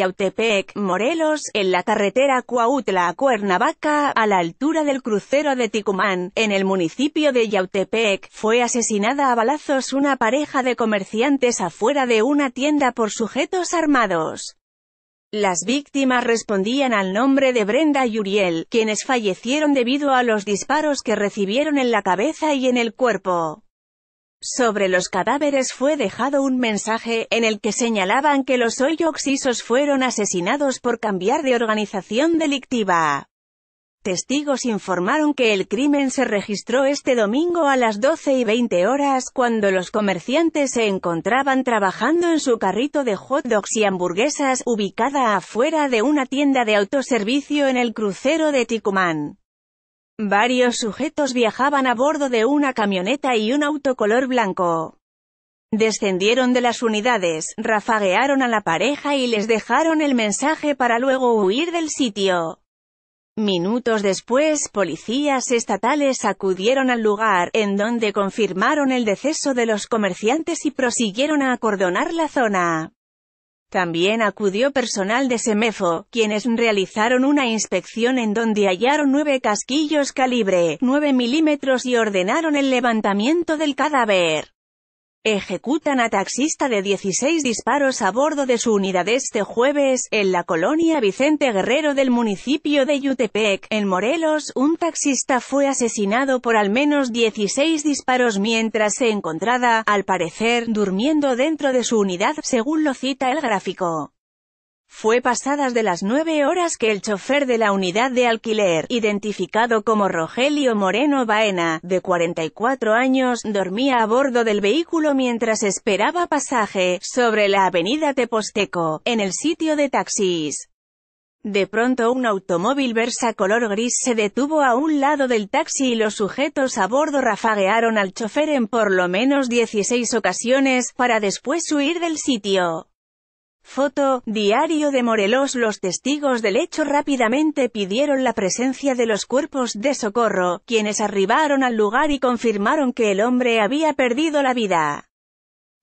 Yautepec, Morelos, en la carretera Cuautla a Cuernavaca, a la altura del crucero de Ticumán, en el municipio de Yautepec, fue asesinada a balazos una pareja de comerciantes afuera de una tienda por sujetos armados. Las víctimas respondían al nombre de Brenda y Uriel, quienes fallecieron debido a los disparos que recibieron en la cabeza y en el cuerpo. Sobre los cadáveres fue dejado un mensaje, en el que señalaban que los oyoxisos fueron asesinados por cambiar de organización delictiva. Testigos informaron que el crimen se registró este domingo a las 12 y 20 horas, cuando los comerciantes se encontraban trabajando en su carrito de hot dogs y hamburguesas, ubicada afuera de una tienda de autoservicio en el crucero de Ticumán. Varios sujetos viajaban a bordo de una camioneta y un auto color blanco. Descendieron de las unidades, rafaguearon a la pareja y les dejaron el mensaje para luego huir del sitio. Minutos después, policías estatales acudieron al lugar, en donde confirmaron el deceso de los comerciantes y prosiguieron a acordonar la zona. También acudió personal de Semefo, quienes realizaron una inspección en donde hallaron nueve casquillos calibre 9 milímetros y ordenaron el levantamiento del cadáver. Ejecutan a taxista de 16 disparos a bordo de su unidad este jueves, en la colonia Vicente Guerrero del municipio de Yutepec, en Morelos, un taxista fue asesinado por al menos 16 disparos mientras se encontraba, al parecer, durmiendo dentro de su unidad, según lo cita el gráfico. Fue pasadas de las nueve horas que el chofer de la unidad de alquiler, identificado como Rogelio Moreno Baena, de 44 años, dormía a bordo del vehículo mientras esperaba pasaje, sobre la avenida Teposteco, en el sitio de taxis. De pronto un automóvil Versa color gris se detuvo a un lado del taxi y los sujetos a bordo rafaguearon al chofer en por lo menos 16 ocasiones, para después huir del sitio. Foto, Diario de Morelos Los testigos del hecho rápidamente pidieron la presencia de los cuerpos de socorro, quienes arribaron al lugar y confirmaron que el hombre había perdido la vida.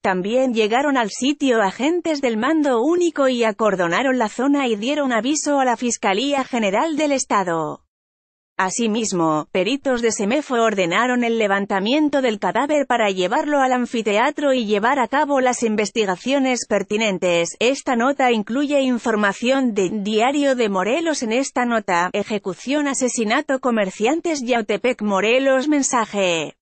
También llegaron al sitio agentes del mando único y acordonaron la zona y dieron aviso a la Fiscalía General del Estado. Asimismo, peritos de Semefo ordenaron el levantamiento del cadáver para llevarlo al anfiteatro y llevar a cabo las investigaciones pertinentes. Esta nota incluye información de Diario de Morelos en esta nota, ejecución asesinato comerciantes Yautepec Morelos mensaje.